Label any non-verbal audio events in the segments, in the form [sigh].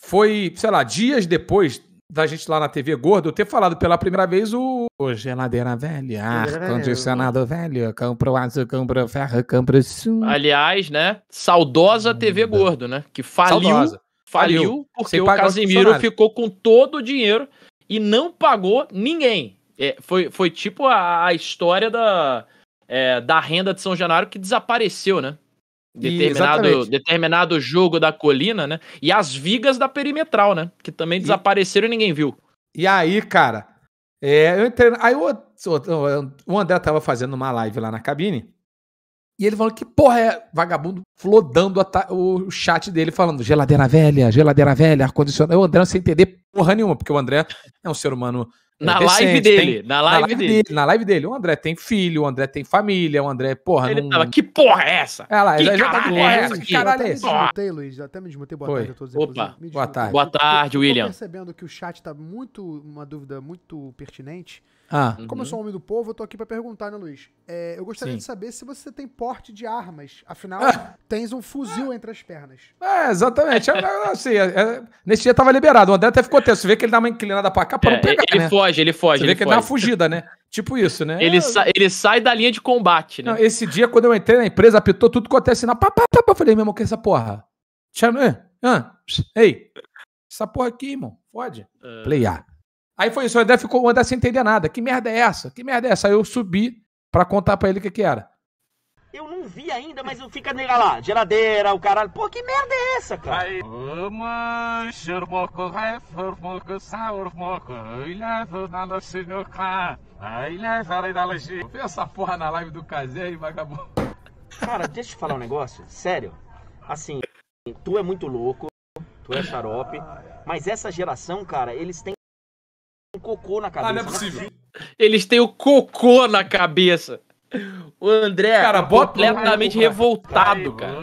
foi, sei lá, dias depois da gente lá na TV Gordo ter falado pela primeira vez o, o geladeira é velha, ar-condicionado ah, velho, compro aço, compro ferro, compro Aliás, né? Saudosa TV hum, Gordo, né? Que faliu, saudosa. faliu, faliu porque o Casimiro ficou com todo o dinheiro e não pagou ninguém. É, foi, foi tipo a, a história da, é, da renda de São Januário que desapareceu, né? Determinado, determinado jogo da colina, né? E as vigas da perimetral, né? Que também desapareceram e ninguém viu. E aí, cara, é, eu entrei. Aí o, o, André tava fazendo uma live lá na cabine. E ele falou que porra é vagabundo flodando o chat dele falando geladeira velha, geladeira velha, ar-condicionado. O André não sem entender porra nenhuma, porque o André é um ser humano na, é decente, live dele, tem, na live, na live dele. dele. Na live dele. O André tem filho, o André tem família, o André, porra. Ele não... tava, que porra é essa? É lá, que já tá, que porra é essa? Que caralho é essa? Eu até Luiz, até me desmontei. Boa Foi. tarde a todos. Opa, boa tarde. Boa tarde, eu, William. Eu tô percebendo que o chat tá muito, uma dúvida muito pertinente. Ah. Uhum. Como eu sou um homem do povo, eu tô aqui para perguntar, né, Luiz? É, eu gostaria Sim. de saber se você tem porte de armas. Afinal, ah. tens um fuzil ah. entre as pernas. É, exatamente. É, é, assim, é, é, nesse dia tava liberado. O André até ficou tenso. Você vê que ele dá uma inclinada pra cá pra é, não pegar. Ele né? foge, ele foge. Você ele vê foge. que ele dá uma fugida, né? Tipo isso, né? Ele, sa ele sai da linha de combate, né? Não, esse dia, quando eu entrei na empresa, apitou tudo que acontece na. Pá, pá, pá, Eu falei, meu irmão, que é essa porra? ah, ei, essa porra aqui, irmão. Pode. Uh. Playar. Aí foi isso, o André ficou, o André sem entender nada. Que merda é essa? Que merda é essa? Aí eu subi para contar para ele o que, que era. Eu não vi ainda, mas eu fico nega lá, geladeira, o caralho. Pô, que merda é essa, cara? Aí, Vê essa porra na live do Kazé e vagabundo. Cara, deixa eu te falar um negócio, sério. Assim, tu é muito louco, tu é xarope, mas essa geração, cara, eles têm cocô na cabeça. Ah, não é né? possível. Eles têm o cocô na cabeça. O André cara, é completamente o revoltado, cara.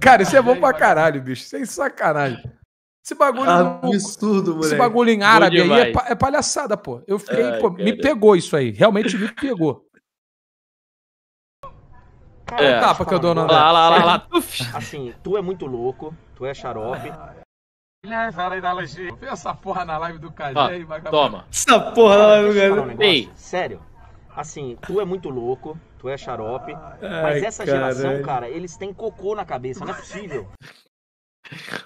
Cara, isso é bom pra caralho, bicho. Isso é sacanagem. Esse bagulho. Absurdo, no... Esse bagulho em árabe aí é, é, palhaçada, pô. Eu fiquei, Ai, pô, me pegou isso aí. Realmente me pegou. Cara, é. tapa que eu dou na Lá, lá, lá, lá. [laughs] Assim, tu é muito louco, tu é xarope. aí Vê essa porra na live do Cajé, ah, vagabundo. Toma. Essa porra na live do Cajé. Ei. Sério. Assim, tu é muito louco, tu é xarope. Ai, mas essa caralho. geração, cara, eles têm cocô na cabeça, não é possível.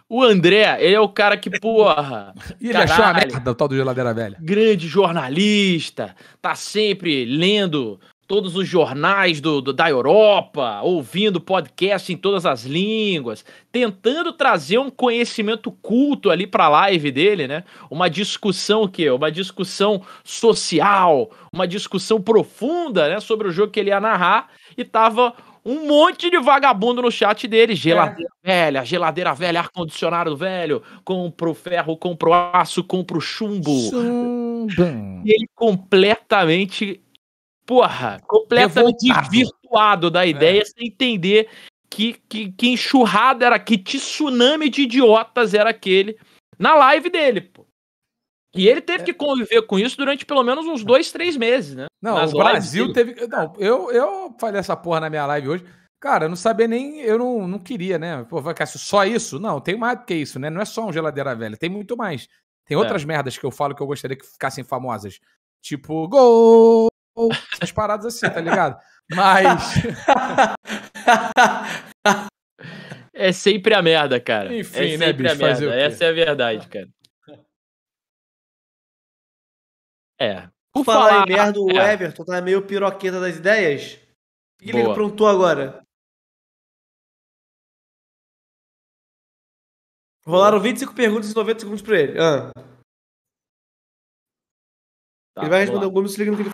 O André, ele é o cara que, porra. [laughs] ele caralho, achou a merda, o tal do Geladeira Velha. Grande jornalista, tá sempre lendo todos os jornais do, do, da Europa, ouvindo podcast em todas as línguas, tentando trazer um conhecimento culto ali para a live dele, né? Uma discussão que uma discussão social, uma discussão profunda, né, sobre o jogo que ele ia narrar e tava um monte de vagabundo no chat dele, é. geladeira é. velha, geladeira velha, ar condicionado velho, compro ferro, compro aço, compro chumbo. Chumbo. E ele completamente porra, completamente virtuado da é. ideia, é. sem entender que, que, que enxurrada era, que tsunami de idiotas era aquele na live dele, pô. E ele teve é. que conviver com isso durante pelo menos uns dois, três meses, né? Não, Nas o Brasil teve. Não, eu, eu falei essa porra na minha live hoje. Cara, eu não sabia nem. Eu não, não queria, né? Pô, Cássio, só isso? Não, tem mais do que isso, né? Não é só um geladeira velha, tem muito mais. Tem é. outras é. merdas que eu falo que eu gostaria que ficassem famosas. Tipo, gol ou paradas assim, tá ligado? Mas. [laughs] é sempre a merda, cara. Enfim, é né, sempre né, bicho, a merda. Essa é a verdade, ah. cara. É. Por falar, falar em merda, o é. Everton tá meio piroqueta das ideias. O que ele aprontou agora? Rolaram 25 perguntas e 90 segundos pra ele. Ah. Tá, ele vai responder alguma Gomes se liga no que ele